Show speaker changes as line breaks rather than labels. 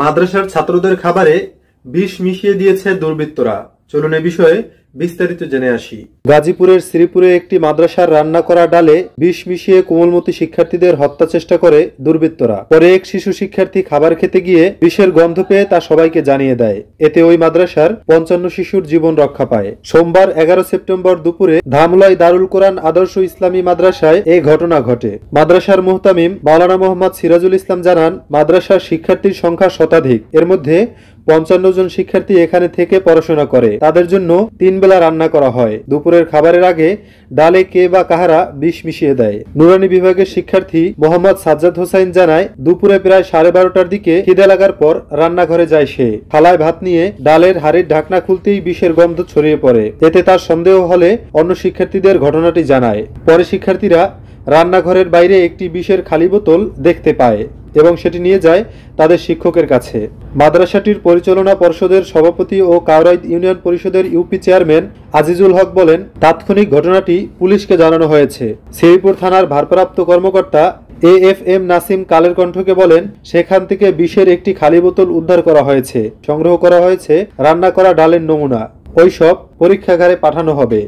মাদ্রাসার ছাত্রদের খাবারে বিষ মিশিয়ে দিয়েছে দুর্বৃত্তরা চলুন এ বিষয়ে বিস্তারিত জেনে আসি
গাজীপুরের শ্রীপুরে একটি মাদ্রাসার রান্না করা ডালে বিষ মিশিয়ে কোমলমতি শিক্ষার্থীদের হত্যা চেষ্টা করে দুর্বৃত্তরা পরে এক শিশু শিক্ষার্থী খাবার খেতে গিয়ে বিষের গন্ধ পেয়ে তা সবাইকে জানিয়ে দেয় এতে ওই মাদ্রাসার পঞ্চান্ন শিশুর জীবন রক্ষা পায় সোমবার এগারো সেপ্টেম্বর দুপুরে ধামলাই দারুল কোরআন আদর্শ ইসলামী মাদ্রাসায় এই ঘটনা ঘটে মাদ্রাসার মোহতামিম মাওলানা মোহাম্মদ সিরাজুল ইসলাম জানান মাদ্রাসার শিক্ষার্থীর সংখ্যা শতাধিক এর মধ্যে পঞ্চান্ন জন শিক্ষার্থী এখানে থেকে পড়াশোনা করে তাদের জন্য তিন বেলা রান্না করা হয় দুপুরের খাবারের আগে ডালে কে বা কাহারা বিষ মিশিয়ে দেয় নুরানি বিভাগের শিক্ষার্থী মোহাম্মদ সাজ্জাদ হোসাইন জানায় দুপুরে প্রায় সাড়ে বারোটার দিকে খিদে লাগার পর রান্নাঘরে যায় সে থালায় ভাত নিয়ে ডালের হাড়ির ঢাকনা খুলতেই বিষের গন্ধ ছড়িয়ে পড়ে এতে তার সন্দেহ হলে অন্য শিক্ষার্থীদের ঘটনাটি জানায় পরে শিক্ষার্থীরা রান্নাঘরের বাইরে একটি বিষের খালি বোতল দেখতে পায় এবং সেটি নিয়ে যায় তাদের শিক্ষকের কাছে মাদ্রাসাটির পরিচালনা পর্ষদের সভাপতি ও কাউরাইদ ইউনিয়ন পরিষদের ইউপি চেয়ারম্যান আজিজুল হক বলেন তাৎক্ষণিক ঘটনাটি পুলিশকে জানানো হয়েছে শ্রীপুর থানার ভারপ্রাপ্ত কর্মকর্তা এ এফ এম নাসিম কালের কণ্ঠকে বলেন সেখান থেকে বিষের একটি খালি বোতল উদ্ধার করা হয়েছে সংগ্রহ করা হয়েছে রান্না করা ডালের নমুনা ওইসব পরীক্ষাগারে পাঠানো হবে